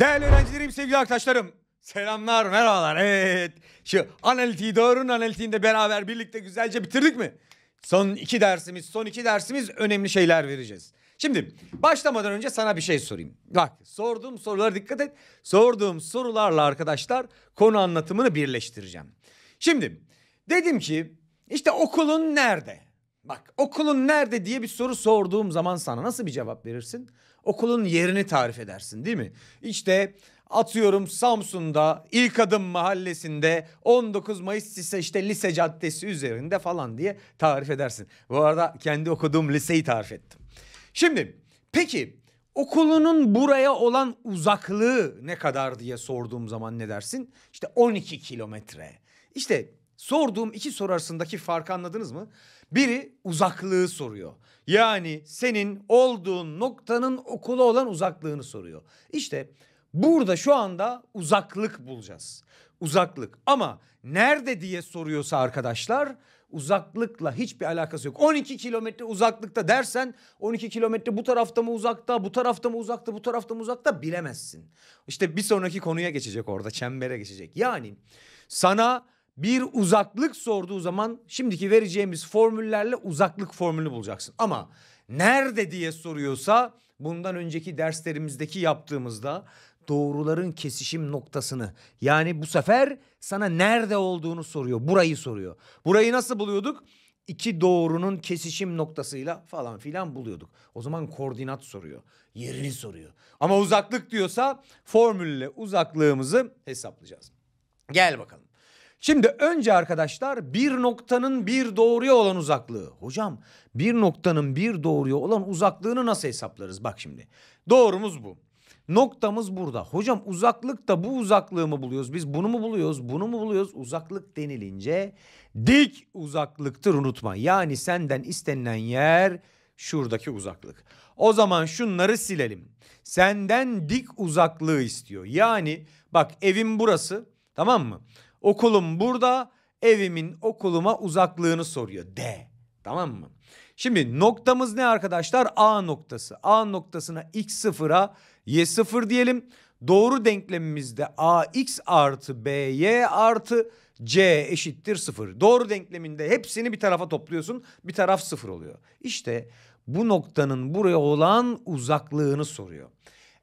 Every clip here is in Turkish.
Değerli öğrencilerim, sevgili arkadaşlarım. Selamlar, merhabalar. Evet. Şu analitiği, doğrunun analitiğinde beraber birlikte güzelce bitirdik mi? Son iki dersimiz, son iki dersimiz önemli şeyler vereceğiz. Şimdi başlamadan önce sana bir şey sorayım. Bak sorduğum sorulara dikkat et. Sorduğum sorularla arkadaşlar konu anlatımını birleştireceğim. Şimdi dedim ki işte okulun nerede? Bak okulun nerede diye bir soru sorduğum zaman sana nasıl bir cevap verirsin? okulun yerini tarif edersin değil mi? İşte atıyorum Samsun'da ilk adım mahallesinde 19 Mayıs ise işte lise caddesi üzerinde falan diye tarif edersin. Bu arada kendi okuduğum liseyi tarif ettim. Şimdi peki okulunun buraya olan uzaklığı ne kadar diye sorduğum zaman ne dersin? İşte 12 kilometre. İşte sorduğum iki soru arasındaki farkı anladınız mı? Biri uzaklığı soruyor. Yani senin olduğun noktanın okula olan uzaklığını soruyor. İşte burada şu anda uzaklık bulacağız. Uzaklık ama nerede diye soruyorsa arkadaşlar uzaklıkla hiçbir alakası yok. 12 kilometre uzaklıkta dersen 12 kilometre bu tarafta mı uzakta, bu tarafta mı uzakta, bu tarafta mı uzakta bilemezsin. İşte bir sonraki konuya geçecek orada, çembere geçecek. Yani sana bir uzaklık sorduğu zaman şimdiki vereceğimiz formüllerle uzaklık formülünü bulacaksın. Ama nerede diye soruyorsa bundan önceki derslerimizdeki yaptığımızda doğruların kesişim noktasını yani bu sefer sana nerede olduğunu soruyor. Burayı soruyor. Burayı nasıl buluyorduk? İki doğrunun kesişim noktasıyla falan filan buluyorduk. O zaman koordinat soruyor. Yerini soruyor. Ama uzaklık diyorsa formülle uzaklığımızı hesaplayacağız. Gel bakalım. Şimdi önce arkadaşlar bir noktanın bir doğruya olan uzaklığı. Hocam bir noktanın bir doğruya olan uzaklığını nasıl hesaplarız? Bak şimdi doğrumuz bu. Noktamız burada. Hocam uzaklık da bu uzaklığı mı buluyoruz? Biz bunu mu buluyoruz? Bunu mu buluyoruz? Uzaklık denilince dik uzaklıktır unutma. Yani senden istenilen yer şuradaki uzaklık. O zaman şunları silelim. Senden dik uzaklığı istiyor. Yani bak evim burası tamam mı? Okulum burada, evimin okuluma uzaklığını soruyor. D. Tamam mı? Şimdi noktamız ne arkadaşlar? A noktası. A noktasına x sıfıra y sıfır diyelim. Doğru denklemimizde ax artı by artı c eşittir sıfır. Doğru denkleminde hepsini bir tarafa topluyorsun. Bir taraf sıfır oluyor. İşte bu noktanın buraya olan uzaklığını soruyor.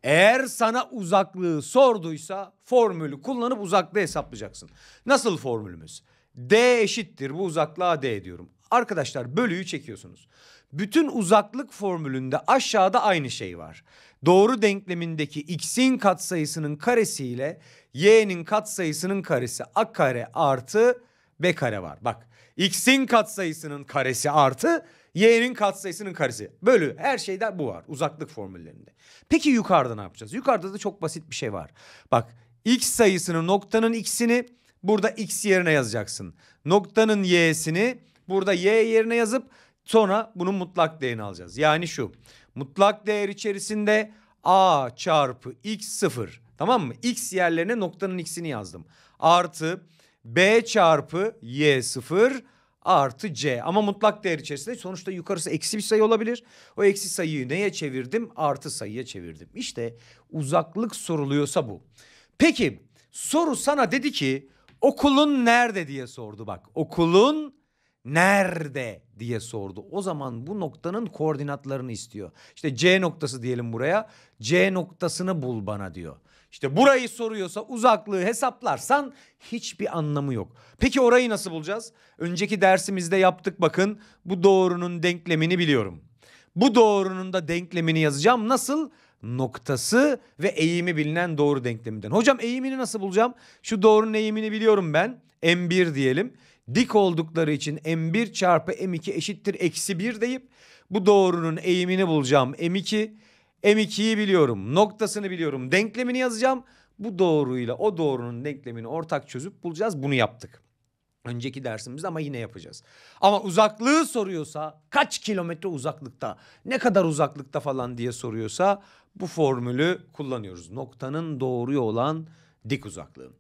Eğer sana uzaklığı sorduysa formülü kullanıp uzaklığı hesaplayacaksın. Nasıl formülümüz? D eşittir bu uzaklığa D diyorum. Arkadaşlar bölüyü çekiyorsunuz. Bütün uzaklık formülünde aşağıda aynı şey var. Doğru denklemindeki x'in katsayısının karesiyle y'nin katsayısının karesi a kare artı b kare var. Bak x'in katsayısının karesi artı Y'nin katsayısının karesi. Bölü her şeyde bu var uzaklık formüllerinde. Peki yukarıda ne yapacağız? Yukarıda da çok basit bir şey var. Bak x sayısını noktanın x'ini burada x yerine yazacaksın. Noktanın y'sini burada y yerine yazıp sonra bunun mutlak değerini alacağız. Yani şu mutlak değer içerisinde a çarpı x sıfır tamam mı? X yerlerine noktanın x'ini yazdım. Artı b çarpı y sıfır artı c. Ama mutlak değer içerisinde sonuçta yukarısı eksi bir sayı olabilir. O eksi sayıyı neye çevirdim? Artı sayıya çevirdim. İşte uzaklık soruluyorsa bu. Peki soru sana dedi ki okulun nerede diye sordu bak. Okulun nerede diye sordu. O zaman bu noktanın koordinatlarını istiyor. İşte C noktası diyelim buraya. C noktasını bul bana diyor. İşte burayı soruyorsa uzaklığı hesaplarsan hiçbir anlamı yok. Peki orayı nasıl bulacağız? Önceki dersimizde yaptık bakın. Bu doğrunun denklemini biliyorum. Bu doğrunun da denklemini yazacağım. Nasıl? Noktası ve eğimi bilinen doğru denkleminden. Hocam eğimini nasıl bulacağım? Şu doğrunun eğimini biliyorum ben. M1 diyelim. Dik oldukları için M1 çarpı M2 eşittir eksi 1 deyip bu doğrunun eğimini bulacağım. M2 M2'yi biliyorum. Noktasını biliyorum. Denklemini yazacağım. Bu doğruyla o doğrunun denklemini ortak çözüp bulacağız. Bunu yaptık. Önceki dersimizde ama yine yapacağız. Ama uzaklığı soruyorsa kaç kilometre uzaklıkta ne kadar uzaklıkta falan diye soruyorsa bu formülü kullanıyoruz. Noktanın doğruya olan dik uzaklığı.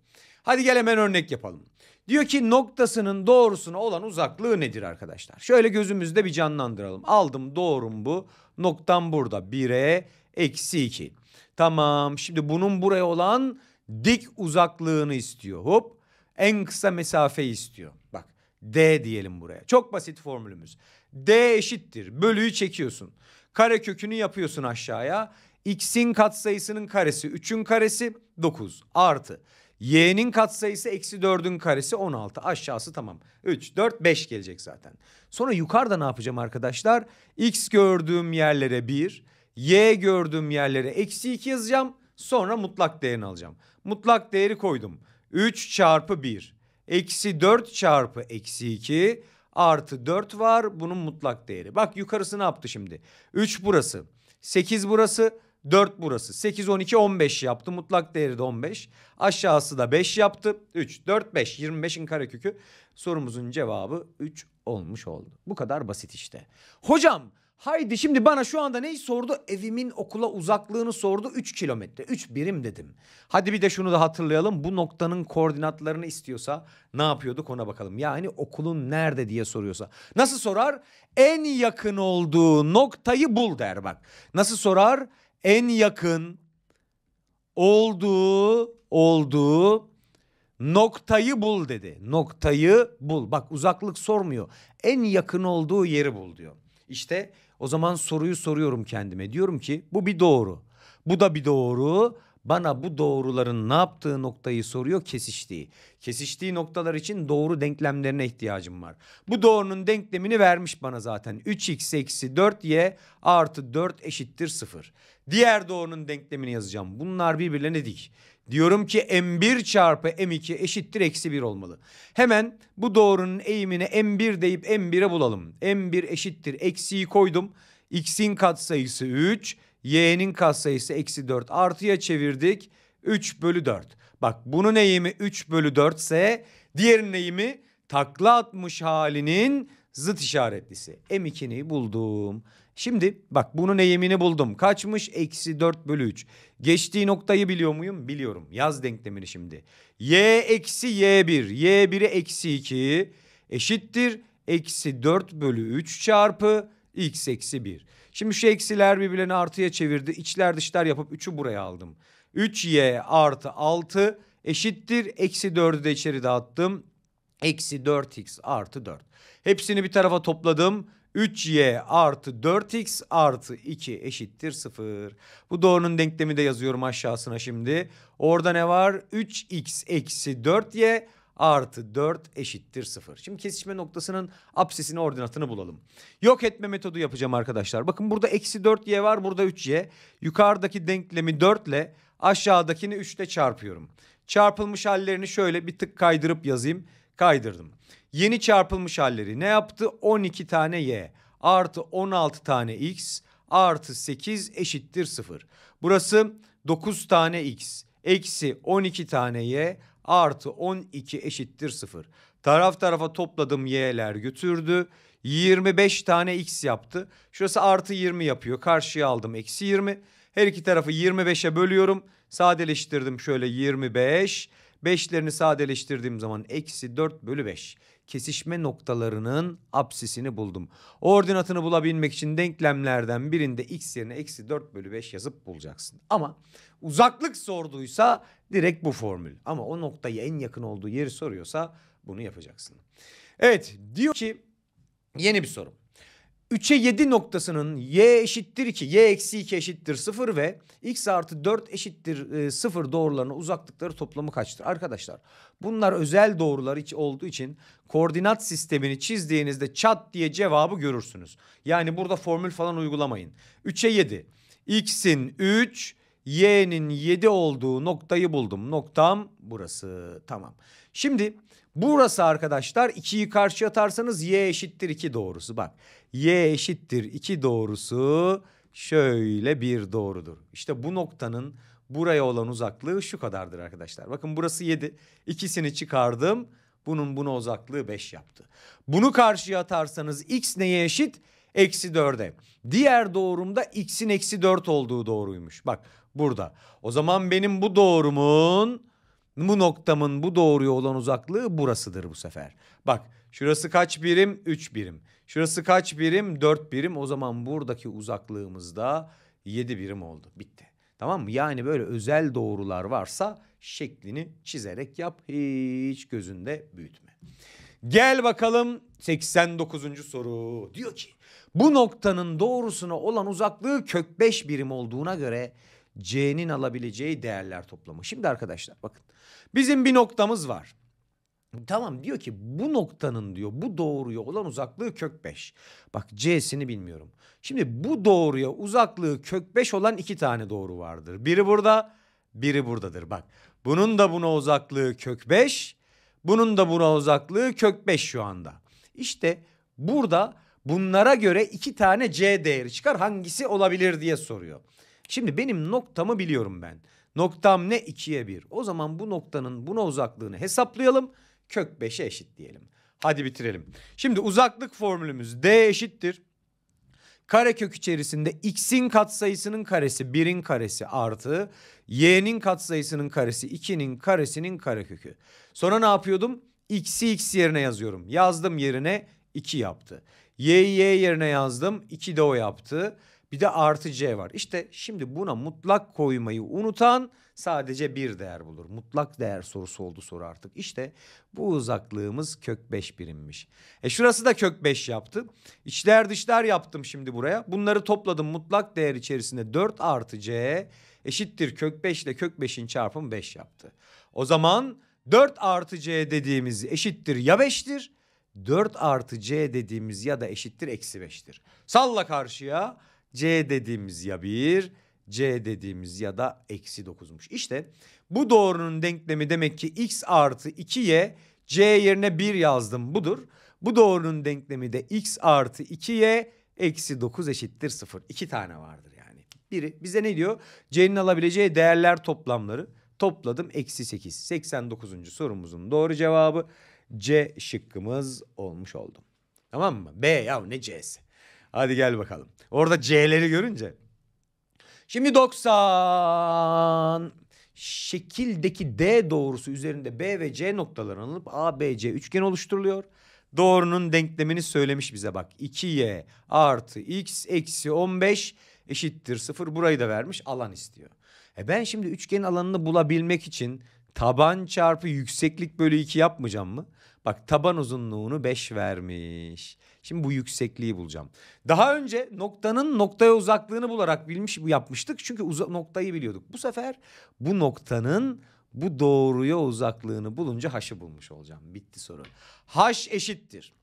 Hadi gel hemen örnek yapalım. Diyor ki noktasının doğrusuna olan uzaklığı nedir arkadaşlar? Şöyle gözümüzde bir canlandıralım. Aldım doğrum bu. Noktam burada. 1'e eksi 2. Tamam şimdi bunun buraya olan dik uzaklığını istiyor. Hop en kısa mesafeyi istiyor. Bak D diyelim buraya. Çok basit formülümüz. D eşittir. Bölüyü çekiyorsun. Kare kökünü yapıyorsun aşağıya. X'in katsayısının karesi 3'ün karesi 9 artı Y'nin katsayısı eksi 4'ün karesi 16. Aşağısı tamam. 3, 4, 5 gelecek zaten. Sonra yukarıda ne yapacağım arkadaşlar? X gördüğüm yerlere 1, Y gördüğüm yerlere eksi 2 yazacağım. Sonra mutlak değerini alacağım. Mutlak değeri koydum. 3 çarpı 1. Eksi 4 çarpı eksi 2 artı 4 var. Bunun mutlak değeri. Bak yukarısı ne yaptı şimdi? 3 burası. 8 burası. 4 burası. 8, 12, 15 yaptı. Mutlak değeri de 15. Aşağısı da 5 yaptı. 3, 4, 5. 25'in karekökü. Sorumuzun cevabı 3 olmuş oldu. Bu kadar basit işte. Hocam haydi şimdi bana şu anda neyi sordu? Evimin okula uzaklığını sordu. 3 kilometre. 3 birim dedim. Hadi bir de şunu da hatırlayalım. Bu noktanın koordinatlarını istiyorsa ne yapıyorduk ona bakalım. Yani okulun nerede diye soruyorsa. Nasıl sorar? En yakın olduğu noktayı bul der bak. Nasıl sorar? en yakın olduğu olduğu noktayı bul dedi. Noktayı bul. Bak uzaklık sormuyor. En yakın olduğu yeri bul diyor. İşte o zaman soruyu soruyorum kendime. Diyorum ki bu bir doğru. Bu da bir doğru bana bu doğruların ne yaptığı noktayı soruyor kesiştiği. Kesiştiği noktalar için doğru denklemlerine ihtiyacım var. Bu doğrunun denklemini vermiş bana zaten. 3x eksi 4y artı 4 eşittir 0. Diğer doğrunun denklemini yazacağım. Bunlar birbirlerine dik. Diyorum ki m1 çarpı m2 eşittir eksi 1 olmalı. Hemen bu doğrunun eğimini m1 deyip m1'e bulalım. m1 eşittir eksiyi koydum. x'in katsayısı 3 y'nin katsayısı eksi 4 artıya çevirdik 3 bölü 4. Bak bunun eğimi 3 bölü 4 ise diğerinin eğimi takla atmış halinin zıt işaretlisi. M2'ni buldum. Şimdi bak bunun eğimini buldum. Kaçmış? Eksi 4 bölü 3. Geçtiği noktayı biliyor muyum? Biliyorum. Yaz denklemini şimdi. Y eksi Y1. Y1'e eksi 2 eşittir. Eksi 4 bölü 3 çarpı X eksi 1. Şimdi şu eksiler birbirlerini artıya çevirdi. İçler dışlar yapıp 3'ü buraya aldım. 3y artı 6 eşittir. Eksi 4'ü de içeri dağıttım. Eksi 4x artı 4. Hepsini bir tarafa topladım. 3y artı 4x artı 2 eşittir 0. Bu doğrunun denklemi de yazıyorum aşağısına şimdi. Orada ne var? 3x eksi 4y artı 4 eşittir 0. Şimdi kesişme noktasının absesini ordinatını bulalım. Yok etme metodu yapacağım arkadaşlar. Bakın burada eksi 4y var burada 3y. Yukarıdaki denklemi 4 ile aşağıdakini 3 ile çarpıyorum. Çarpılmış hallerini şöyle bir tık kaydırıp yazayım. Kaydırdım. Yeni çarpılmış halleri ne yaptı? 12 tane y artı 16 tane x artı 8 eşittir 0. Burası 9 tane x eksi 12 tane y artı 12 eşittir 0. Taraf tarafa topladım y'ler götürdü. 25 tane x yaptı. Şurası artı 20 yapıyor. Karşıya aldım eksi 20. Her iki tarafı 25'e bölüyorum. Sadeleştirdim şöyle 25. 5'lerini sadeleştirdiğim zaman eksi 4 bölü 5 kesişme noktalarının absisini buldum. Ordinatını bulabilmek için denklemlerden birinde x yerine eksi 4 bölü 5 yazıp bulacaksın. Ama uzaklık sorduysa direkt bu formül. Ama o noktayı en yakın olduğu yeri soruyorsa bunu yapacaksın. Evet diyor ki yeni bir soru. 3'e 7 noktasının y eşittir 2, y eksi 2 eşittir 0 ve x artı 4 eşittir 0 e, doğrularına uzaklıkları toplamı kaçtır? Arkadaşlar bunlar özel doğrular olduğu için koordinat sistemini çizdiğinizde çat diye cevabı görürsünüz. Yani burada formül falan uygulamayın. 3'e 7, x'in 3, y'nin 7 olduğu noktayı buldum. Noktam burası tamam. Şimdi Burası arkadaşlar 2'yi karşı atarsanız y eşittir 2 doğrusu. Bak y eşittir 2 doğrusu şöyle bir doğrudur. İşte bu noktanın buraya olan uzaklığı şu kadardır arkadaşlar. Bakın burası 7. ikisini çıkardım. Bunun buna uzaklığı 5 yaptı. Bunu karşıya atarsanız x neye eşit? Eksi 4'e. Diğer doğrumda x'in eksi 4 olduğu doğruymuş. Bak burada. O zaman benim bu doğrumun bu noktamın bu doğruya olan uzaklığı burasıdır bu sefer. Bak şurası kaç birim? 3 birim. Şurası kaç birim? 4 birim. O zaman buradaki uzaklığımız da 7 birim oldu. Bitti. Tamam mı? Yani böyle özel doğrular varsa şeklini çizerek yap. Hiç gözünde büyütme. Gel bakalım 89. soru. Diyor ki bu noktanın doğrusuna olan uzaklığı kök 5 birim olduğuna göre C'nin alabileceği değerler toplamı. Şimdi arkadaşlar bakın bizim bir noktamız var. Tamam diyor ki bu noktanın diyor bu doğruya olan uzaklığı kök 5. Bak C'sini bilmiyorum. Şimdi bu doğruya uzaklığı kök 5 olan iki tane doğru vardır. Biri burada biri buradadır bak. Bunun da buna uzaklığı kök 5. Bunun da buna uzaklığı kök 5 şu anda. İşte burada bunlara göre iki tane C değeri çıkar hangisi olabilir diye soruyor. Şimdi benim noktamı biliyorum ben. Noktam ne? 2'ye 1. O zaman bu noktanın buna uzaklığını hesaplayalım. Kök 5'e diyelim. Hadi bitirelim. Şimdi uzaklık formülümüz D eşittir. Karekök içerisinde x'in katsayısının karesi 1'in karesi artı y'nin katsayısının karesi 2'nin karesinin karekökü. Sonra ne yapıyordum? x'i x yerine yazıyorum. Yazdım yerine 2 yaptı. y'yi y yerine yazdım. 2 de o yaptı. Bir de artı C var. İşte şimdi buna mutlak koymayı unutan sadece bir değer bulur. Mutlak değer sorusu oldu soru artık. İşte bu uzaklığımız kök 5 birimmiş. E şurası da kök 5 yaptı. İçler dışlar yaptım şimdi buraya. Bunları topladım mutlak değer içerisinde 4 artı C eşittir kök 5 ile kök 5'in çarpımı 5 yaptı. O zaman 4 artı C dediğimiz eşittir ya 5'tir. 4 artı C dediğimiz ya da eşittir eksi 5'tir. Salla karşıya. C dediğimiz ya 1, C dediğimiz ya da eksi 9'muş. İşte bu doğrunun denklemi demek ki x artı 2y C yerine 1 yazdım budur. Bu doğrunun denklemi de x artı 2y eksi 9 eşittir 0. İki tane vardır yani. Biri bize ne diyor? C'nin alabileceği değerler toplamları topladım eksi 8. 89. sorumuzun doğru cevabı C şıkkımız olmuş oldu. Tamam mı? B ya ne C'si? Hadi gel bakalım. Orada C'leri görünce. Şimdi 90 şekildeki D doğrusu üzerinde B ve C noktaları alınıp A B C üçgen oluşturuluyor. Doğrunun denklemini söylemiş bize bak. 2y artı x eksi 15 eşittir 0. Burayı da vermiş alan istiyor. E ben şimdi üçgenin alanını bulabilmek için taban çarpı yükseklik bölü 2 yapmayacağım mı? Bak taban uzunluğunu 5 vermiş. Şimdi bu yüksekliği bulacağım. Daha önce noktanın noktaya uzaklığını bularak bilmiş bu yapmıştık. Çünkü noktayı biliyorduk. Bu sefer bu noktanın bu doğruya uzaklığını bulunca haşı bulmuş olacağım. Bitti soru. Haş eşittir.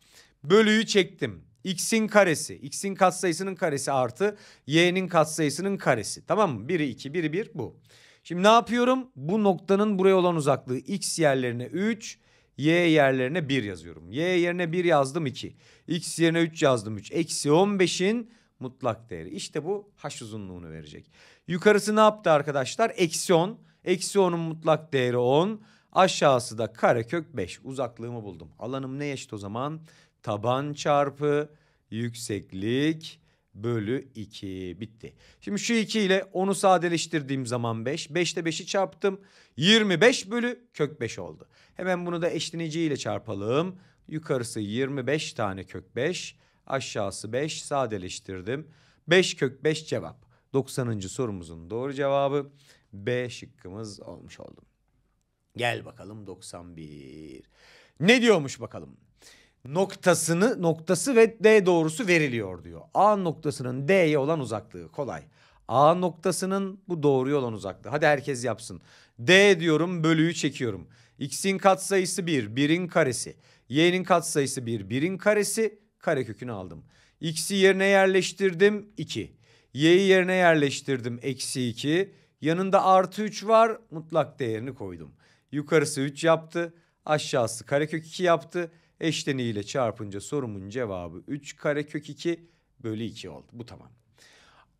Bölüyü çektim. X'in karesi. X'in katsayısının karesi artı Y'nin katsayısının karesi. Tamam mı? Biri 2, biri 1 bu. Şimdi ne yapıyorum? Bu noktanın buraya olan uzaklığı X yerlerine 3, Y yerlerine 1 yazıyorum. Y yerine 1 yazdım 2. X yerine 3 yazdım 3. Eksi 15'in mutlak değeri. İşte bu haş uzunluğunu verecek. Yukarısı ne yaptı arkadaşlar? Eksi 10. Eksi 10'un mutlak değeri 10. Aşağısı da karekök 5. Uzaklığımı buldum. Alanım ne eşit o zaman? Taban çarpı yükseklik bölü 2 bitti. Şimdi şu 2 ile 10'u sadeleştirdiğim zaman 5. 5'te 5'i çarptım. 25 bölü kök 5 oldu. Hemen bunu da eşlenici ile çarpalım. Yukarısı 25 tane kök 5. Aşağısı 5 sadeleştirdim. 5 kök 5 cevap. 90. sorumuzun doğru cevabı B şıkkımız olmuş oldu. Gel bakalım 91. Ne diyormuş bakalım? noktasını noktası ve D doğrusu veriliyor diyor. A noktasının D'ye olan uzaklığı kolay. A noktasının bu doğruya olan uzaklığı. Hadi herkes yapsın. D diyorum bölüyü çekiyorum. X'in katsayısı 1, 1'in karesi. Y'nin katsayısı 1, 1'in karesi. Karekökünü aldım. X'i yerine yerleştirdim 2. Y'yi yerine yerleştirdim eksi 2. Yanında artı 3 var mutlak değerini koydum. Yukarısı 3 yaptı. Aşağısı karekök 2 yaptı eşleniğiyle çarpınca sorumun cevabı 3 karekök 2 bölü 2 oldu. Bu tamam.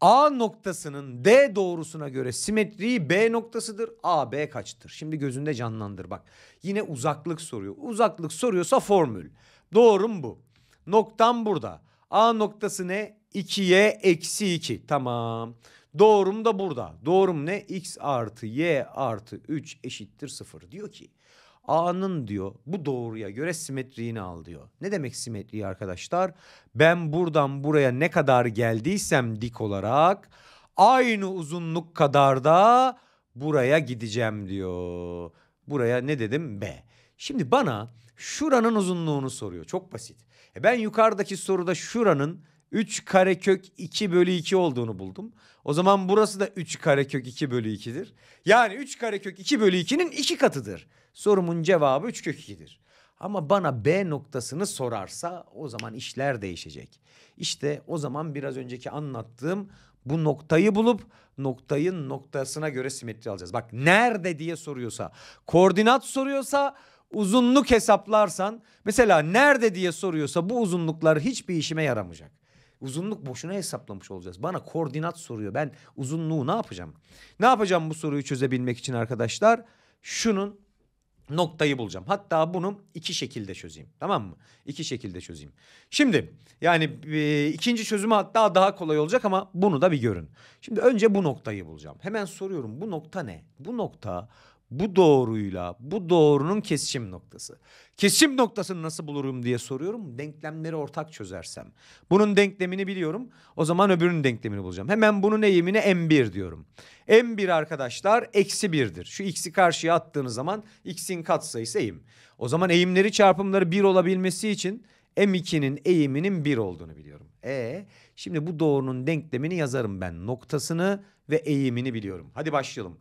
A noktasının D doğrusuna göre simetriği B noktasıdır. A B kaçtır? Şimdi gözünde canlandır bak. Yine uzaklık soruyor. Uzaklık soruyorsa formül. Doğrum bu. Noktam burada. A noktası ne? 2y eksi 2. Tamam. Doğrum da burada. Doğrum ne? x artı y artı 3 eşittir 0. Diyor ki A'nın diyor bu doğruya göre simetriğini al diyor. Ne demek simetriği arkadaşlar? Ben buradan buraya ne kadar geldiysem dik olarak aynı uzunluk kadar da buraya gideceğim diyor. Buraya ne dedim? B. Şimdi bana şuranın uzunluğunu soruyor. Çok basit. E ben yukarıdaki soruda şuranın 3 karekök 2 bölü 2 olduğunu buldum. O zaman burası da 3 karekök 2 bölü 2'dir. Yani 3 karekök 2 bölü 2'nin 2 katıdır. Sorumun cevabı 3 kök 2'dir. Ama bana B noktasını sorarsa o zaman işler değişecek. İşte o zaman biraz önceki anlattığım bu noktayı bulup noktayın noktasına göre simetri alacağız. Bak nerede diye soruyorsa, koordinat soruyorsa uzunluk hesaplarsan mesela nerede diye soruyorsa bu uzunluklar hiçbir işime yaramayacak. Uzunluk boşuna hesaplamış olacağız. Bana koordinat soruyor. Ben uzunluğu ne yapacağım? Ne yapacağım bu soruyu çözebilmek için arkadaşlar? Şunun noktayı bulacağım. Hatta bunu iki şekilde çözeyim. Tamam mı? İki şekilde çözeyim. Şimdi yani e, ikinci çözümü hatta daha kolay olacak ama bunu da bir görün. Şimdi önce bu noktayı bulacağım. Hemen soruyorum bu nokta ne? Bu nokta bu doğruyla bu doğrunun kesişim noktası. Kesişim noktasını nasıl bulurum diye soruyorum. Denklemleri ortak çözersem. Bunun denklemini biliyorum. O zaman öbürünün denklemini bulacağım. Hemen bunun eğimini m1 diyorum. m1 arkadaşlar eksi 1'dir. Şu x'i karşıya attığınız zaman x'in katsayısı eğim. O zaman eğimleri çarpımları 1 olabilmesi için M2'nin eğiminin 1 olduğunu biliyorum. E şimdi bu doğrunun denklemini yazarım ben. Noktasını ve eğimini biliyorum. Hadi başlayalım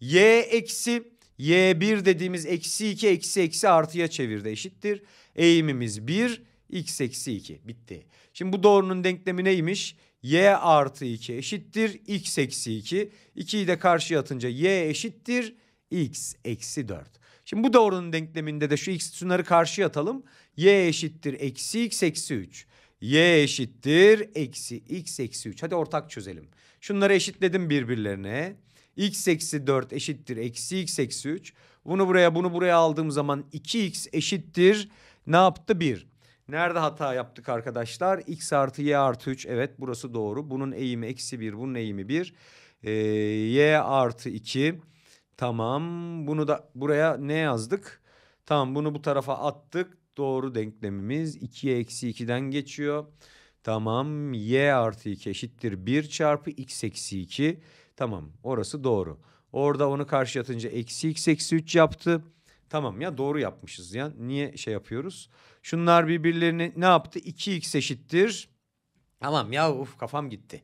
y eksi y1 dediğimiz eksi 2 eksi eksi artıya çevirdi eşittir. Eğimimiz 1 x eksi 2 bitti. Şimdi bu doğrunun denklemi neymiş? y artı 2 eşittir x eksi 2. 2'yi de karşıya atınca y eşittir x eksi 4. Şimdi bu doğrunun denkleminde de şu x şunları karşıya atalım. y eşittir eksi x eksi 3. y eşittir eksi x eksi 3. Hadi ortak çözelim. Şunları eşitledim birbirlerine x eksi 4 eşittir eksi x eksi 3. Bunu buraya bunu buraya aldığım zaman 2x eşittir ne yaptı 1. Nerede hata yaptık arkadaşlar? x artı y artı 3 evet burası doğru. Bunun eğimi eksi 1 bunun eğimi 1. Ee, y artı 2 tamam bunu da buraya ne yazdık? Tamam bunu bu tarafa attık. Doğru denklemimiz 2'ye eksi 2'den geçiyor. Tamam y artı 2 eşittir 1 çarpı x eksi 2. Tamam orası doğru. Orada onu karşı atınca eksi x eksi 3 yaptı. Tamam ya doğru yapmışız ya. Niye şey yapıyoruz? Şunlar birbirlerine ne yaptı? 2x eşittir. Tamam ya uf kafam gitti.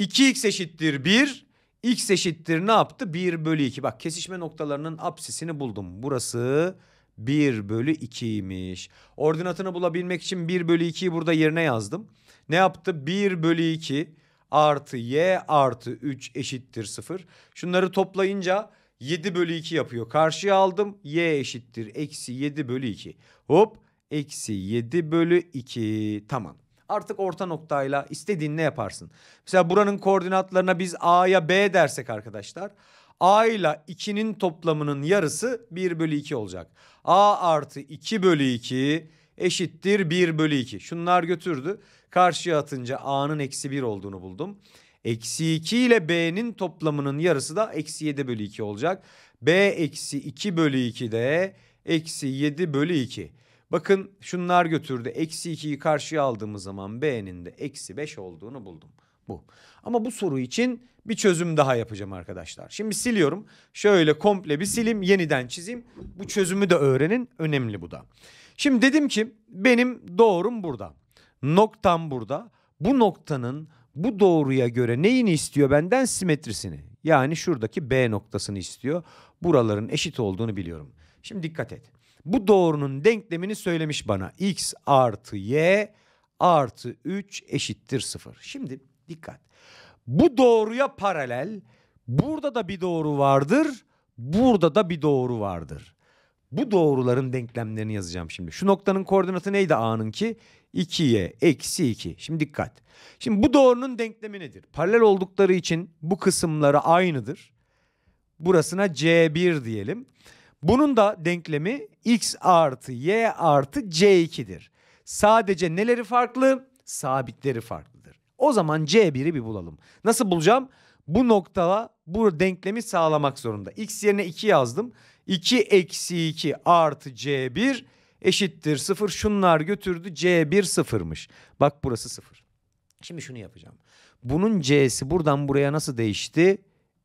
2x eşittir 1. x eşittir ne yaptı? 1 bölü 2. Bak kesişme noktalarının apsisini buldum. Burası 1 bölü 2'ymiş. Ordinatını bulabilmek için 1 bölü 2'yi burada yerine yazdım. Ne yaptı? 1 bölü 2 artı y artı 3 eşittir 0. Şunları toplayınca 7 bölü 2 yapıyor. Karşıya aldım y eşittir eksi 7 bölü 2. Hop eksi 7 bölü 2 tamam. Artık orta noktayla istediğin ne yaparsın? Mesela buranın koordinatlarına biz a'ya b dersek arkadaşlar. A ile 2'nin toplamının yarısı 1 bölü 2 olacak. A artı 2 bölü 2 eşittir 1 bölü 2. Şunlar götürdü. Karşıya atınca A'nın eksi 1 olduğunu buldum. Eksi 2 ile B'nin toplamının yarısı da eksi 7 bölü 2 olacak. B eksi 2 bölü 2 de eksi 7 bölü 2. Bakın şunlar götürdü. Eksi 2'yi karşıya aldığımız zaman B'nin de eksi 5 olduğunu buldum. Bu. Ama bu soru için bir çözüm daha yapacağım arkadaşlar. Şimdi siliyorum. Şöyle komple bir silim yeniden çizeyim. Bu çözümü de öğrenin. Önemli bu da. Şimdi dedim ki benim doğrum burada. Noktam burada. Bu noktanın bu doğruya göre neyini istiyor benden? Simetrisini. Yani şuradaki B noktasını istiyor. Buraların eşit olduğunu biliyorum. Şimdi dikkat et. Bu doğrunun denklemini söylemiş bana. X artı Y artı 3 eşittir 0. Şimdi dikkat. Bu doğruya paralel burada da bir doğru vardır. Burada da bir doğru vardır. Bu doğruların denklemlerini yazacağım şimdi. Şu noktanın koordinatı neydi A'nın ki? 2'ye eksi 2. Şimdi dikkat. Şimdi bu doğrunun denklemi nedir? Paralel oldukları için bu kısımları aynıdır. Burasına C1 diyelim. Bunun da denklemi x artı y artı c2'dir. Sadece neleri farklı? Sabitleri farklıdır. O zaman c1'i bir bulalım. Nasıl bulacağım? Bu noktada bu denklemi sağlamak zorunda. x yerine 2 yazdım. 2 eksi 2 artı C1 eşittir 0. Şunlar götürdü C1 sıfırmış. Bak burası sıfır. Şimdi şunu yapacağım. Bunun C'si buradan buraya nasıl değişti?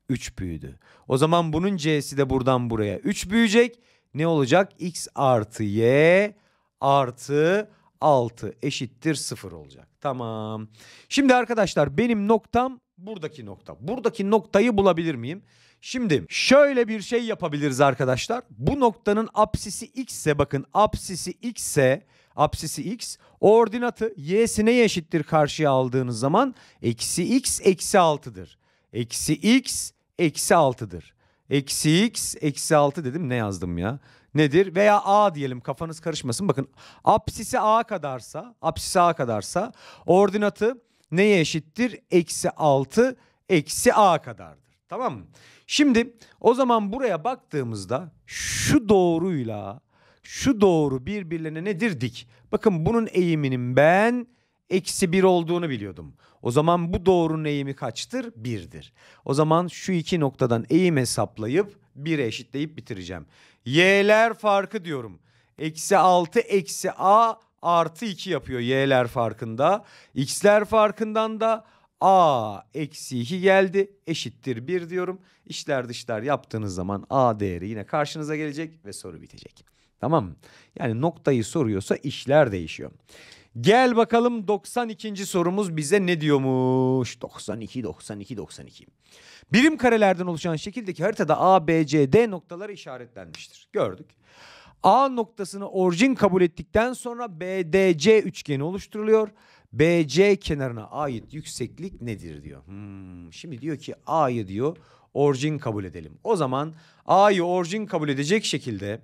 3 büyüdü. O zaman bunun C'si de buradan buraya 3 büyüyecek. Ne olacak? X artı Y artı 6 eşittir 0 olacak. Tamam. Şimdi arkadaşlar benim noktam buradaki nokta. Buradaki noktayı bulabilir miyim? Şimdi şöyle bir şey yapabiliriz arkadaşlar. Bu noktanın apsisi x ise bakın apsisi x ise apsisi x ordinatı y'si neye eşittir karşıya aldığınız zaman eksi x eksi 6'dır. Eksi x eksi 6'dır. Eksi x eksi 6 dedim ne yazdım ya? Nedir? Veya a diyelim kafanız karışmasın. Bakın apsisi a kadarsa apsisi a kadarsa ordinatı neye eşittir? Eksi 6 eksi a kadardır. Tamam mı? Şimdi o zaman buraya baktığımızda şu doğruyla şu doğru birbirlerine nedir dik? Bakın bunun eğiminin ben eksi bir olduğunu biliyordum. O zaman bu doğrunun eğimi kaçtır? Birdir. O zaman şu iki noktadan eğim hesaplayıp 1'e eşitleyip bitireceğim. Y'ler farkı diyorum. Eksi 6 eksi A artı 2 yapıyor Y'ler farkında. X'ler farkından da A eksi 2 geldi eşittir 1 diyorum. İşler dışlar yaptığınız zaman A değeri yine karşınıza gelecek ve soru bitecek. Tamam Yani noktayı soruyorsa işler değişiyor. Gel bakalım 92. sorumuz bize ne diyormuş? 92, 92, 92. Birim karelerden oluşan şekildeki haritada A, B, C, D noktaları işaretlenmiştir. Gördük. A noktasını orijin kabul ettikten sonra BDC üçgeni oluşturuluyor. BC kenarına ait yükseklik nedir diyor. Hmm, şimdi diyor ki A'yı diyor orijin kabul edelim. O zaman A'yı orijin kabul edecek şekilde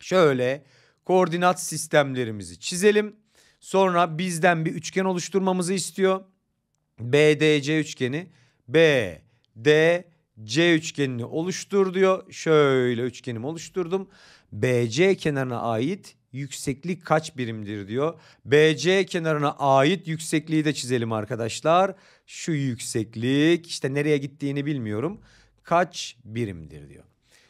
şöyle koordinat sistemlerimizi çizelim. Sonra bizden bir üçgen oluşturmamızı istiyor. BDC üçgeni BDC üçgenini oluştur diyor. Şöyle üçgenimi oluşturdum. BC kenarına ait yükseklik kaç birimdir diyor. BC kenarına ait yüksekliği de çizelim arkadaşlar. Şu yükseklik işte nereye gittiğini bilmiyorum. Kaç birimdir diyor.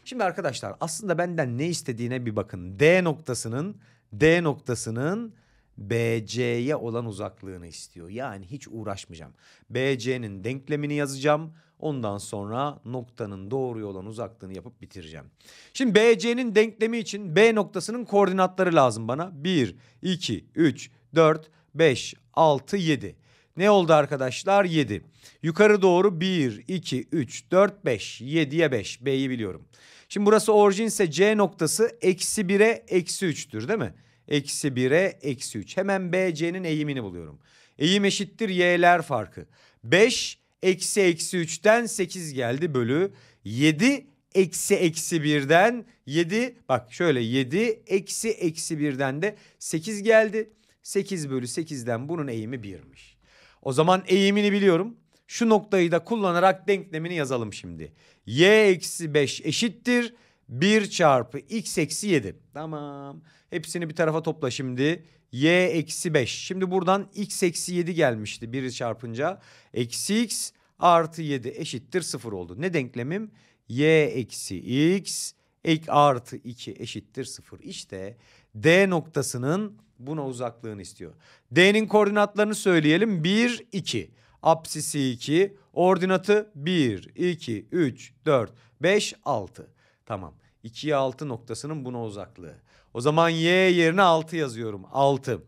Şimdi arkadaşlar aslında benden ne istediğine bir bakın. D noktasının D noktasının BC'ye olan uzaklığını istiyor. Yani hiç uğraşmayacağım. BC'nin denklemini yazacağım. Ondan sonra noktanın doğru olan uzaklığını yapıp bitireceğim. Şimdi BC'nin denklemi için B noktasının koordinatları lazım bana. 1, 2, 3, 4, 5, 6, 7. Ne oldu arkadaşlar? 7. Yukarı doğru 1, 2, 3, 4, 5. 7'ye 5. B'yi biliyorum. Şimdi burası orijin ise C noktası eksi 1'e eksi 3'tür değil mi? Eksi 1'e eksi 3. Hemen BC'nin eğimini buluyorum. Eğim eşittir Y'ler farkı. 5 Eksi eksi 3'ten 8 geldi bölü 7 eksi eksi 1'den 7 bak şöyle 7 eksi eksi 1'den de 8 geldi. 8 bölü 8'den bunun eğimi 1'miş. O zaman eğimini biliyorum. Şu noktayı da kullanarak denklemini yazalım şimdi. Y eksi 5 eşittir. 1 çarpı x eksi 7. Tamam. Hepsini bir tarafa topla şimdi y eksi 5. Şimdi buradan x eksi 7 gelmişti biri çarpınca. Eksi x artı 7 eşittir 0 oldu. Ne denklemim? y eksi x ek artı 2 eşittir 0. İşte D noktasının buna uzaklığını istiyor. D'nin koordinatlarını söyleyelim. 1, 2. Apsisi 2. Ordinatı 1, 2, 3, 4, 5, 6. Tamam. 2'ye 6 noktasının buna uzaklığı. O zaman y yerine 6 yazıyorum. 6.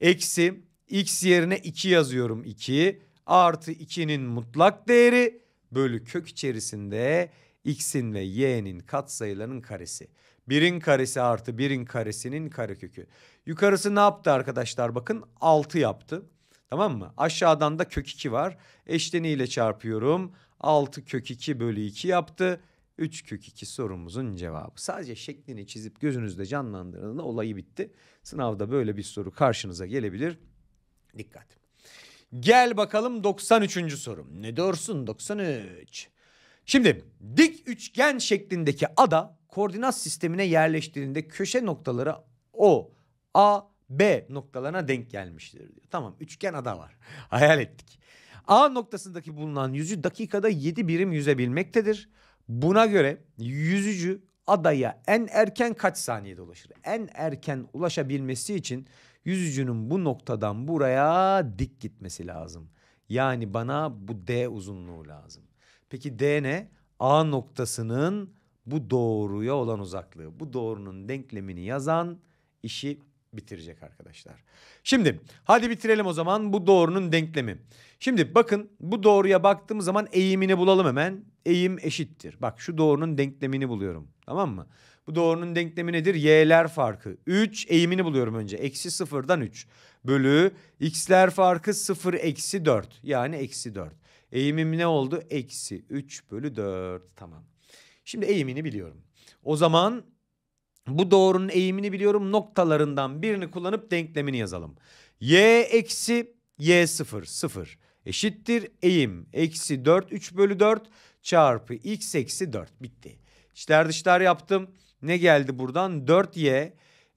Eksi x yerine 2 yazıyorum 2. Artı 2'nin mutlak değeri bölü kök içerisinde x'in ve y'nin katsayılarının karesi. 1'in karesi artı 1'in karesinin karekökü. Yukarısı ne yaptı arkadaşlar bakın 6 yaptı. Tamam mı? Aşağıdan da kök 2 var. Eşleniyle çarpıyorum. 6 kök 2 bölü 2 yaptı. 3 kök 2 sorumuzun cevabı. Sadece şeklini çizip gözünüzde canlandırdığında olayı bitti. Sınavda böyle bir soru karşınıza gelebilir. Dikkat. Gel bakalım 93. sorum. Ne diyorsun 93? Şimdi dik üçgen şeklindeki ada koordinat sistemine yerleştirildiğinde köşe noktaları O, A, B noktalarına denk gelmiştir diyor. Tamam üçgen ada var. Hayal ettik. A noktasındaki bulunan yüzü dakikada 7 birim yüzebilmektedir. Buna göre yüzücü adaya en erken kaç saniyede ulaşır? En erken ulaşabilmesi için yüzücünün bu noktadan buraya dik gitmesi lazım. Yani bana bu D uzunluğu lazım. Peki D ne? A noktasının bu doğruya olan uzaklığı. Bu doğrunun denklemini yazan işi bitirecek arkadaşlar. Şimdi hadi bitirelim o zaman bu doğrunun denklemi. Şimdi bakın bu doğruya baktığımız zaman eğimini bulalım hemen. Eğim eşittir. Bak şu doğrunun denklemini buluyorum. Tamam mı? Bu doğrunun denklemi nedir? Y'ler farkı. 3 eğimini buluyorum önce. Eksi 0'dan 3 bölü x'ler farkı 0 eksi 4. Yani eksi 4. Eğimim ne oldu? Eksi 3 bölü 4. Tamam. Şimdi eğimini biliyorum. O zaman bu doğrunun eğimini biliyorum. Noktalarından birini kullanıp denklemini yazalım. Y eksi Y sıfır sıfır eşittir. Eğim eksi 4 3 bölü 4 çarpı X eksi 4 bitti. İçler dışlar yaptım. Ne geldi buradan? 4Y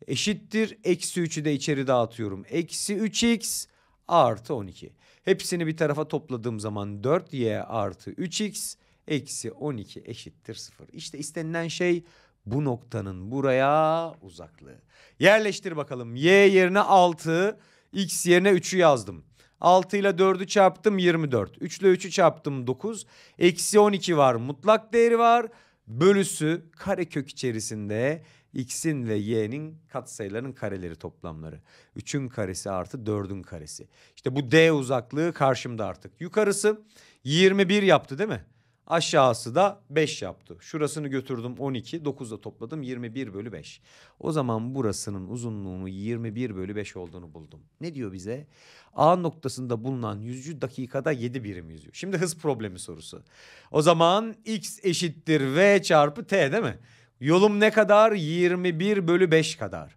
eşittir. Eksi 3'ü de içeri dağıtıyorum. Eksi 3X artı 12. Hepsini bir tarafa topladığım zaman 4Y artı 3X eksi 12 eşittir 0. İşte istenilen şey bu noktanın buraya uzaklığı. Yerleştir bakalım. Y yerine 6, X yerine 3'ü yazdım. 6 ile 4'ü çarptım 24. 3 ile 3'ü çarptım 9. Eksi 12 var mutlak değeri var. Bölüsü karekök içerisinde x'in ve y'nin katsayılarının kareleri toplamları. 3'ün karesi artı 4'ün karesi. İşte bu d uzaklığı karşımda artık. Yukarısı 21 yaptı değil mi? Aşağısı da 5 yaptı. Şurasını götürdüm 12. 9 da topladım 21 bölü 5. O zaman burasının uzunluğunu 21 bölü 5 olduğunu buldum. Ne diyor bize? A noktasında bulunan yüzücü dakikada 7 birim yüzüyor. Şimdi hız problemi sorusu. O zaman x eşittir v çarpı t değil mi? Yolum ne kadar? 21 bölü 5 kadar.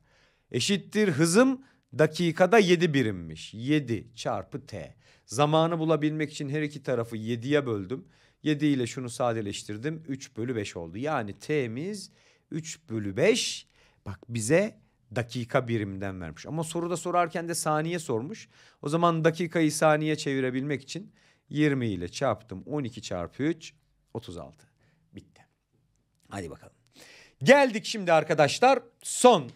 Eşittir hızım dakikada 7 birimmiş. 7 çarpı t. Zamanı bulabilmek için her iki tarafı 7'ye böldüm. 7 ile şunu sadeleştirdim. 3 bölü 5 oldu. Yani t'miz 3 bölü 5 bak bize dakika biriminden vermiş. Ama soruda sorarken de saniye sormuş. O zaman dakikayı saniye çevirebilmek için 20 ile çarptım. 12 çarpı 3 36. Bitti. Hadi bakalım. Geldik şimdi arkadaşlar son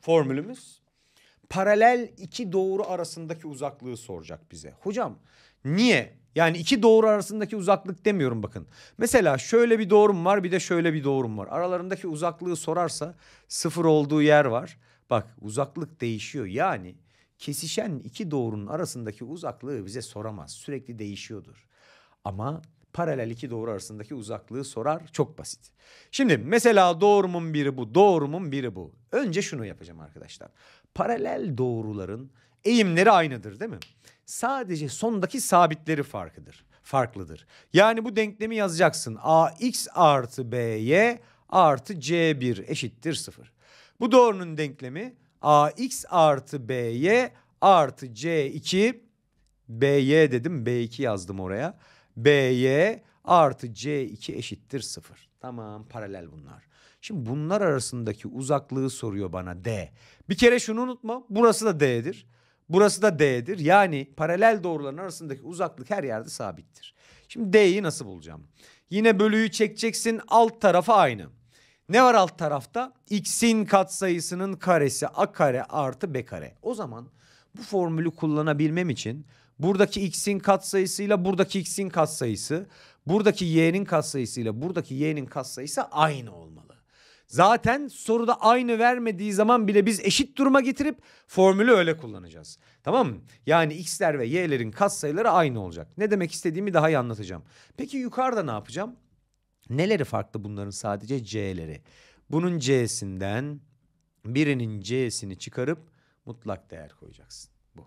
formülümüz. Paralel iki doğru arasındaki uzaklığı soracak bize. Hocam niye yani iki doğru arasındaki uzaklık demiyorum bakın. Mesela şöyle bir doğrum var bir de şöyle bir doğrum var. Aralarındaki uzaklığı sorarsa sıfır olduğu yer var. Bak uzaklık değişiyor. Yani kesişen iki doğrunun arasındaki uzaklığı bize soramaz. Sürekli değişiyordur. Ama paralel iki doğru arasındaki uzaklığı sorar. Çok basit. Şimdi mesela doğrumun biri bu, doğrumun biri bu. Önce şunu yapacağım arkadaşlar. Paralel doğruların eğimleri aynıdır değil mi? Sadece sondaki sabitleri farkıdır. Farklıdır. Yani bu denklemi yazacaksın. AX artı BY artı C1 eşittir 0. Bu doğrunun denklemi AX artı BY artı C2 BY dedim B2 yazdım oraya. BY artı C2 eşittir 0. Tamam paralel bunlar. Şimdi bunlar arasındaki uzaklığı soruyor bana D. Bir kere şunu unutma burası da D'dir. Burası da D'dir. Yani paralel doğruların arasındaki uzaklık her yerde sabittir. Şimdi D'yi nasıl bulacağım? Yine bölüyü çekeceksin alt tarafı aynı. Ne var alt tarafta? X'in katsayısının karesi A kare artı B kare. O zaman bu formülü kullanabilmem için buradaki x'in katsayısıyla buradaki x'in katsayısı, buradaki y'nin katsayısıyla buradaki y'nin katsayısı aynı olmalı. Zaten soruda aynı vermediği zaman bile biz eşit duruma getirip formülü öyle kullanacağız. Tamam mı? Yani x'ler ve y'lerin katsayıları aynı olacak. Ne demek istediğimi daha iyi anlatacağım. Peki yukarıda ne yapacağım? Neleri farklı bunların sadece c'leri? Bunun c'sinden birinin c'sini çıkarıp mutlak değer koyacaksın. Bu.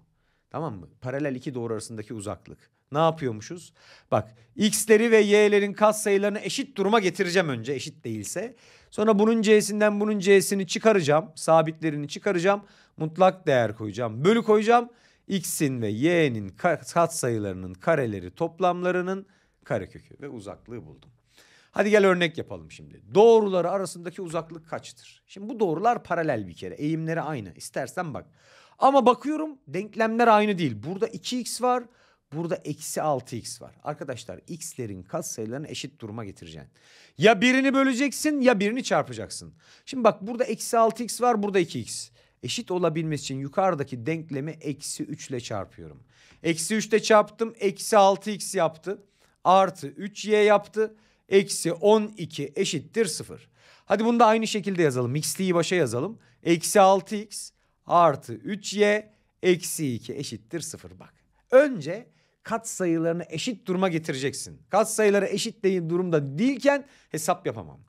Tamam mı? Paralel iki doğru arasındaki uzaklık. Ne yapıyormuşuz? Bak x'leri ve y'lerin kas sayılarını eşit duruma getireceğim önce eşit değilse. Sonra bunun c'sinden bunun c'sini çıkaracağım. Sabitlerini çıkaracağım. Mutlak değer koyacağım. Bölü koyacağım. x'in ve y'nin kat sayılarının kareleri toplamlarının karekökü ve uzaklığı buldum. Hadi gel örnek yapalım şimdi. Doğruları arasındaki uzaklık kaçtır? Şimdi bu doğrular paralel bir kere. Eğimleri aynı. İstersen bak. Ama bakıyorum denklemler aynı değil. Burada 2x var. Burada eksi 6x var. Arkadaşlar x'lerin katsayılarını eşit duruma getireceksin. Ya birini böleceksin ya birini çarpacaksın. Şimdi bak burada eksi 6x var burada 2x. Eşit olabilmesi için yukarıdaki denklemi eksi 3 ile çarpıyorum. Eksi 3 ile çarptım eksi 6x yaptı. Artı 3y yaptı. Eksi 12 eşittir 0. Hadi bunu da aynı şekilde yazalım. X'liği başa yazalım. Eksi 6x artı 3y eksi 2 eşittir 0 bak. Önce kat sayılarını eşit duruma getireceksin. Kat sayıları eşit değil durumda değilken hesap yapamam.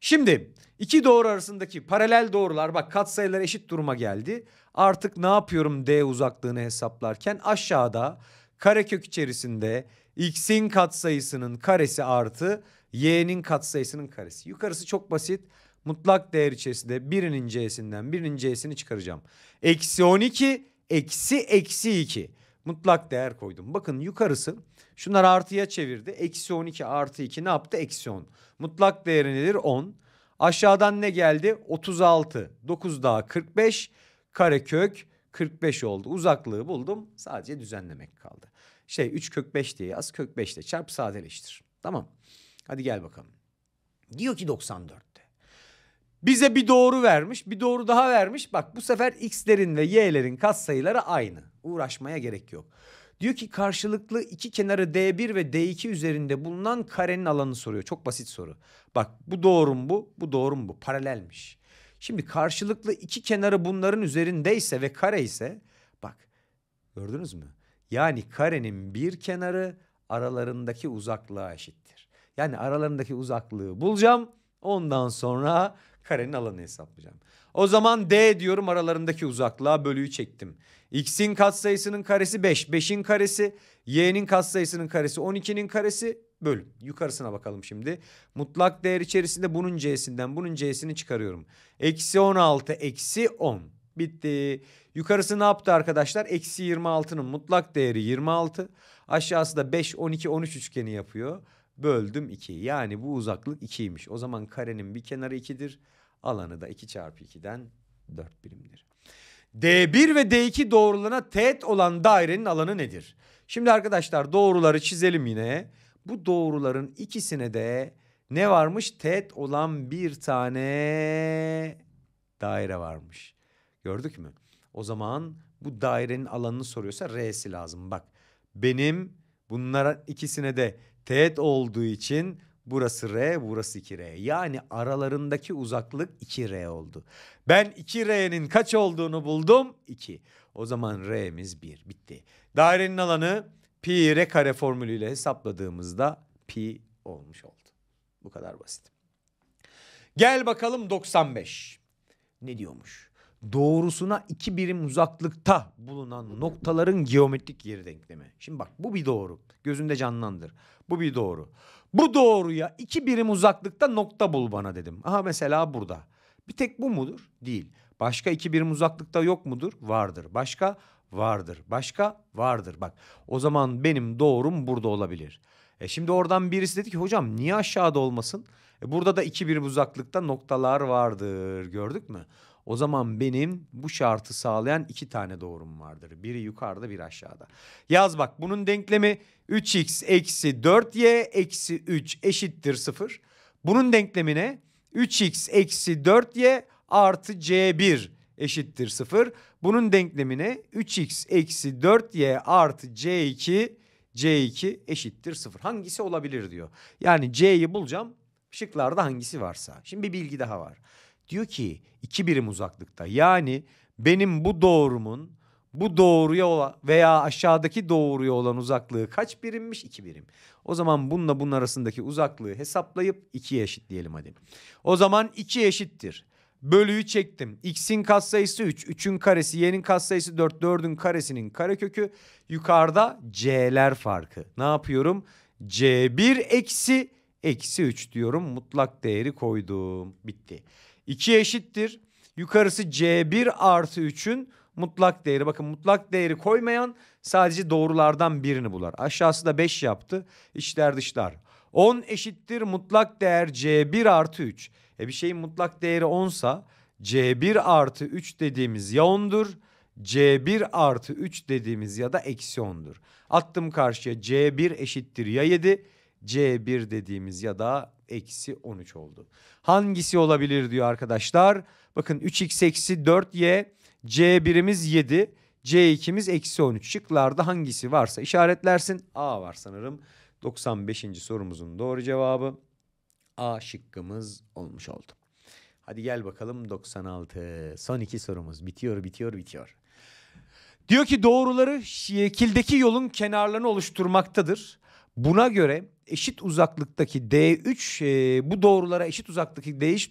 Şimdi iki doğru arasındaki paralel doğrular bak kat sayıları eşit duruma geldi. Artık ne yapıyorum d uzaklığını hesaplarken aşağıda karekök içerisinde x'in katsayısının karesi artı y'nin katsayısının karesi. Yukarısı çok basit. Mutlak değer içerisinde birinin c'sinden birinin c'sini çıkaracağım. Eksi 12 eksi eksi 2 mutlak değer koydum. Bakın yukarısı şunları artıya çevirdi. Eksi 12 artı 2 ne yaptı? Eksi 10. Mutlak değeri nedir? 10. Aşağıdan ne geldi? 36. 9 daha 45. Karekök 45 oldu. Uzaklığı buldum. Sadece düzenlemek kaldı. Şey 3 kök 5 diye yaz. Kök 5 ile çarp sadeleştir. Tamam. Hadi gel bakalım. Diyor ki 94. Bize bir doğru vermiş, bir doğru daha vermiş. Bak bu sefer x'lerin ve y'lerin katsayıları aynı. Uğraşmaya gerek yok. Diyor ki karşılıklı iki kenarı D1 ve D2 üzerinde bulunan karenin alanını soruyor. Çok basit soru. Bak bu doğru mu bu, bu doğru mu bu? Paralelmiş. Şimdi karşılıklı iki kenarı bunların üzerindeyse ve kare ise bak gördünüz mü? Yani karenin bir kenarı aralarındaki uzaklığa eşittir. Yani aralarındaki uzaklığı bulacağım. Ondan sonra Karenin alanını hesaplayacağım. O zaman D diyorum aralarındaki uzaklığa bölüyü çektim. X'in katsayısının karesi 5. 5'in karesi Y'nin katsayısının karesi 12'nin karesi bölüm. Yukarısına bakalım şimdi. Mutlak değer içerisinde bunun c'sinden bunun c'sini çıkarıyorum. Eksi 16 eksi 10. Bitti. Yukarısı ne yaptı arkadaşlar? Eksi 26'nın mutlak değeri 26. Aşağısı da 5, 12, 13 üçgeni yapıyor. Böldüm 2. Yani bu uzaklık 2'ymiş. O zaman karenin bir kenarı 2'dir. Alanı da 2 çarpı 2'den 4 birimdir. D1 ve D2 doğrulana teğet olan dairenin alanı nedir? Şimdi arkadaşlar doğruları çizelim yine. Bu doğruların ikisine de ne varmış? Teğet olan bir tane daire varmış. Gördük mü? O zaman bu dairenin alanını soruyorsa R'si lazım. Bak benim bunlara ikisine de Teğet olduğu için burası R, burası 2R. Yani aralarındaki uzaklık 2R oldu. Ben 2R'nin kaç olduğunu buldum? 2. O zaman R'miz 1. Bitti. Dairenin alanı pi R kare formülüyle hesapladığımızda pi olmuş oldu. Bu kadar basit. Gel bakalım 95. Ne diyormuş? Doğrusuna iki birim uzaklıkta bulunan noktaların geometrik yeri denklemi. Şimdi bak bu bir doğru. Gözünde canlandır. Bu bir doğru. Bu doğruya iki birim uzaklıkta nokta bul bana dedim. Aha mesela burada. Bir tek bu mudur? Değil. Başka iki birim uzaklıkta yok mudur? Vardır. Başka? Vardır. Başka? Vardır. Bak o zaman benim doğrum burada olabilir. E şimdi oradan birisi dedi ki hocam niye aşağıda olmasın? E burada da iki birim uzaklıkta noktalar vardır gördük mü? O zaman benim bu şartı sağlayan iki tane doğrum vardır. Biri yukarıda bir aşağıda. Yaz bak bunun denklemi 3x eksi 4y eksi 3 eşittir 0. Bunun denklemine 3x eksi 4y artı c1 eşittir 0. Bunun denklemine 3x eksi 4y artı c2 c2 eşittir 0. Hangisi olabilir diyor. Yani c'yi bulacağım şıklarda hangisi varsa. Şimdi bir bilgi daha var. Diyor ki iki birim uzaklıkta. Yani benim bu doğrumun bu doğruya olan veya aşağıdaki doğruya olan uzaklığı kaç birimmiş? 2 birim. O zaman bununla bunun arasındaki uzaklığı hesaplayıp 2'ye eşitleyelim hadi. O zaman iki eşittir. Bölüyü çektim. X'in katsayısı 3, 3'ün karesi, y'nin katsayısı 4, 4'ün karesinin karekökü. Yukarıda c'ler farkı. Ne yapıyorum? C1 eksi eksi 3 diyorum. Mutlak değeri koydum. Bitti. 2 eşittir. Yukarısı C1 artı 3'ün mutlak değeri. Bakın mutlak değeri koymayan sadece doğrulardan birini bular. Aşağısı da 5 yaptı. İçler dışlar. 10 eşittir mutlak değer C1 artı 3. E bir şeyin mutlak değeri 10 sa C1 artı 3 dediğimiz ya 10'dur. C1 artı 3 dediğimiz ya da eksi 10'dur. Attım karşıya C1 eşittir ya 7. C1 dediğimiz ya da eksi 13 oldu. Hangisi olabilir diyor arkadaşlar. Bakın 3x eksi 4y c birimiz 7 c ikimiz eksi 13 şıklarda hangisi varsa işaretlersin. A var sanırım 95. sorumuzun doğru cevabı A şıkkımız olmuş oldu. Hadi gel bakalım 96. Son iki sorumuz. Bitiyor, bitiyor, bitiyor. Diyor ki doğruları şekildeki yolun kenarlarını oluşturmaktadır. Buna göre eşit uzaklıktaki D3 e, bu doğrulara eşit uzaklıktaki D3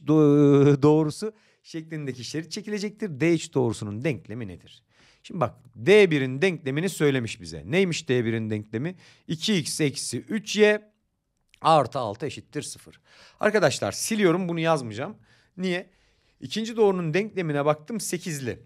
e, doğrusu şeklindeki şerit çekilecektir. D3 doğrusunun denklemi nedir? Şimdi bak D1'in denklemini söylemiş bize. Neymiş D1'in denklemi? 2x eksi 3y artı 6 eşittir 0. Arkadaşlar siliyorum bunu yazmayacağım. Niye? İkinci doğrunun denklemine baktım 8'li.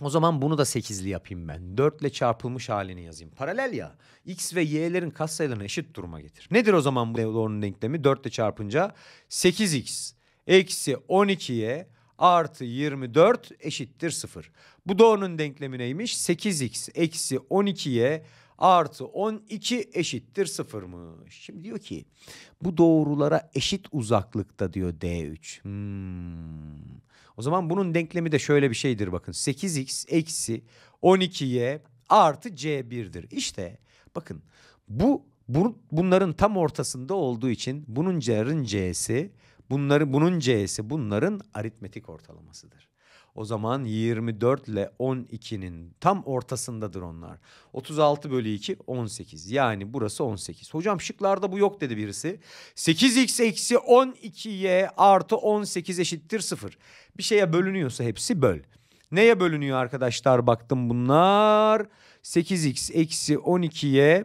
O zaman bunu da 8'li yapayım ben. 4 ile çarpılmış halini yazayım. Paralel ya. X ve Y'lerin katsayılarını eşit duruma getir. Nedir o zaman bu Taylor'un denklemi? 4 ile çarpınca 8X eksi 12Y artı 24 eşittir 0. Bu doğrunun denklemi neymiş? 8X eksi 12Y artı 12 eşittir sıfırmış. Şimdi diyor ki bu doğrulara eşit uzaklıkta diyor D3. Hmm. O zaman bunun denklemi de şöyle bir şeydir bakın. 8x eksi 12y artı c1'dir. İşte bakın bu, bu bunların tam ortasında olduğu için bunun c'nin c'si bunları bunun c'si bunların aritmetik ortalamasıdır. O zaman 24 ile 12'nin tam ortasındadır onlar. 36 bölü 2 18 yani burası 18. Hocam şıklarda bu yok dedi birisi. 8x eksi 12y artı 18 eşittir 0. Bir şeye bölünüyorsa hepsi böl. Neye bölünüyor arkadaşlar baktım bunlar. 8x eksi 12y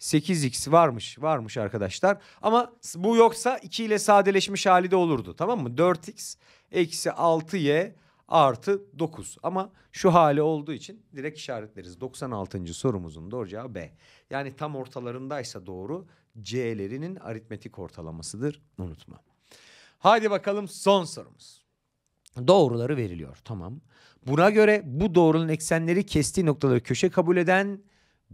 8x varmış varmış arkadaşlar. Ama bu yoksa 2 ile sadeleşmiş hali de olurdu tamam mı? 4x eksi 6y artı 9. Ama şu hali olduğu için direkt işaretleriz. 96. sorumuzun doğru cevabı B. Yani tam ortalarındaysa doğru C'lerinin aritmetik ortalamasıdır. Unutma. Haydi bakalım son sorumuz. Doğruları veriliyor. Tamam. Buna göre bu doğrunun eksenleri kestiği noktaları köşe kabul eden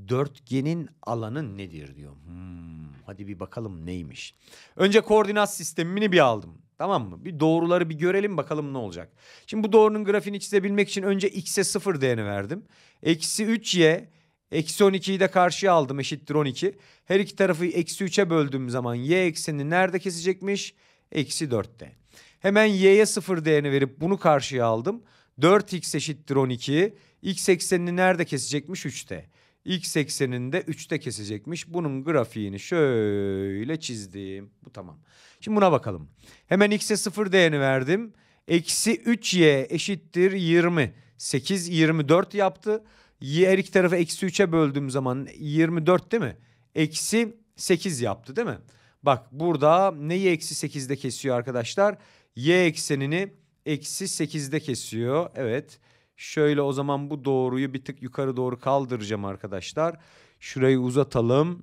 dörtgenin alanı nedir diyor. Hmm, hadi bir bakalım neymiş. Önce koordinat sistemini bir aldım. Tamam mı? Bir doğruları bir görelim bakalım ne olacak. Şimdi bu doğrunun grafiğini çizebilmek için önce x'e 0 değerini verdim. Eksi 3y Eksi 12'yi de karşıya aldım eşittir 12. Her iki tarafı eksi 3'e böldüğüm zaman y eksenini nerede kesecekmiş? Eksi 4'te. Hemen y'ye 0 değerini verip bunu karşıya aldım. 4x eşittir 12. x eksenini nerede kesecekmiş? 3'te ilk ekseninde 3'te kesecekmiş. Bunun grafiğini şöyle çizdim. Bu tamam. Şimdi buna bakalım. Hemen x'e 0 değerini verdim. Eksi 3y eşittir 20. 8 24 yaptı. Y her iki tarafı eksi 3'e böldüğüm zaman 24 değil mi? Eksi 8 yaptı değil mi? Bak burada neyi eksi 8'de kesiyor arkadaşlar? Y eksenini eksi 8'de kesiyor. Evet. Şöyle o zaman bu doğruyu bir tık yukarı doğru kaldıracağım arkadaşlar. Şurayı uzatalım.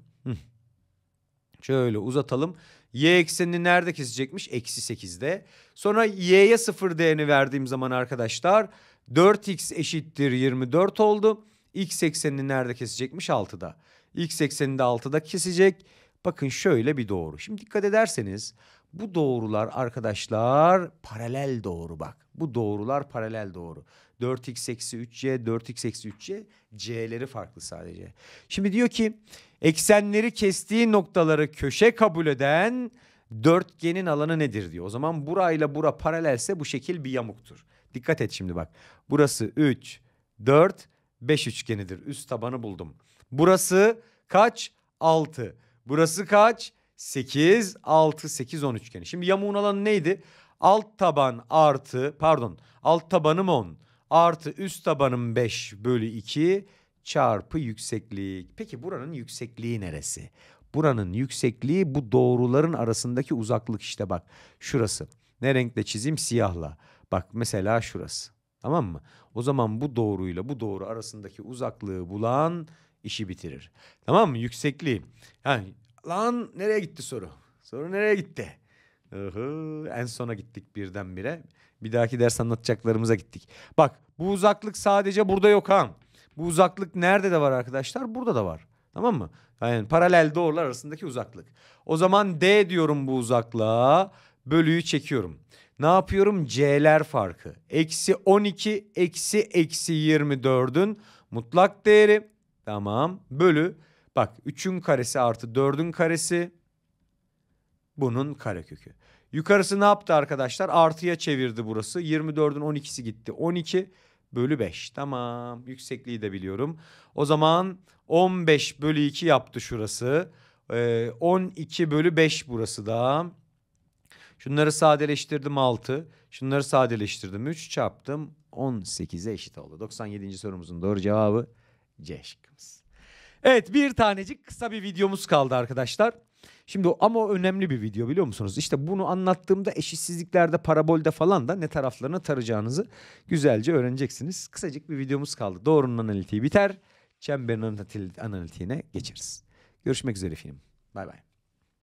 Şöyle uzatalım. Y eksenini nerede kesecekmiş? Eksi 8'de. Sonra y'ye 0 değerini verdiğim zaman arkadaşlar 4x eşittir 24 oldu. X eksenini nerede kesecekmiş? 6'da. X eksenini de 6'da kesecek. Bakın şöyle bir doğru. Şimdi dikkat ederseniz bu doğrular arkadaşlar paralel doğru bak. Bu doğrular paralel doğru. 4x eksi 3c, 4x eksi 3c c'leri farklı sadece. Şimdi diyor ki eksenleri kestiği noktaları köşe kabul eden dörtgenin alanı nedir diyor. O zaman burayla bura paralelse bu şekil bir yamuktur. Dikkat et şimdi bak. Burası 3, 4, 5 üçgenidir. Üst tabanı buldum. Burası kaç? 6. Burası kaç? 8, 6, 8, 10 üçgeni. Şimdi yamuğun alanı neydi? Alt taban artı, pardon alt tabanım 10 artı üst tabanım 5 bölü 2 çarpı yükseklik. Peki buranın yüksekliği neresi? Buranın yüksekliği bu doğruların arasındaki uzaklık işte bak şurası. Ne renkle çizeyim? Siyahla. Bak mesela şurası. Tamam mı? O zaman bu doğruyla bu doğru arasındaki uzaklığı bulan işi bitirir. Tamam mı? Yüksekliği. Yani lan nereye gitti soru? Soru nereye gitti? Ihı, en sona gittik birdenbire. Bir dahaki ders anlatacaklarımıza gittik. Bak bu uzaklık sadece burada yok ha. Bu uzaklık nerede de var arkadaşlar? Burada da var. Tamam mı? Yani paralel doğrular arasındaki uzaklık. O zaman D diyorum bu uzaklığa. Bölüyü çekiyorum. Ne yapıyorum? C'ler farkı. Eksi 12 eksi eksi 24'ün mutlak değeri. Tamam. Bölü. Bak 3'ün karesi artı 4'ün karesi. Bunun karekökü. Yukarısı ne yaptı arkadaşlar? Artıya çevirdi burası. 24'ün 12'si gitti. 12 bölü 5. Tamam. Yüksekliği de biliyorum. O zaman 15 bölü 2 yaptı şurası. Ee, 12 bölü 5 burası da. Şunları sadeleştirdim 6. Şunları sadeleştirdim 3 çarptım. 18'e eşit oldu. 97. sorumuzun doğru cevabı C şıkkımız. Evet bir tanecik kısa bir videomuz kaldı arkadaşlar. Şimdi ama o önemli bir video biliyor musunuz? İşte bunu anlattığımda eşitsizliklerde, parabolde falan da ne taraflarına taracağınızı güzelce öğreneceksiniz. Kısacık bir videomuz kaldı. Doğrunun analitiği biter. Çemberin analitiğine geçeriz. Görüşmek üzere film. Bay bay.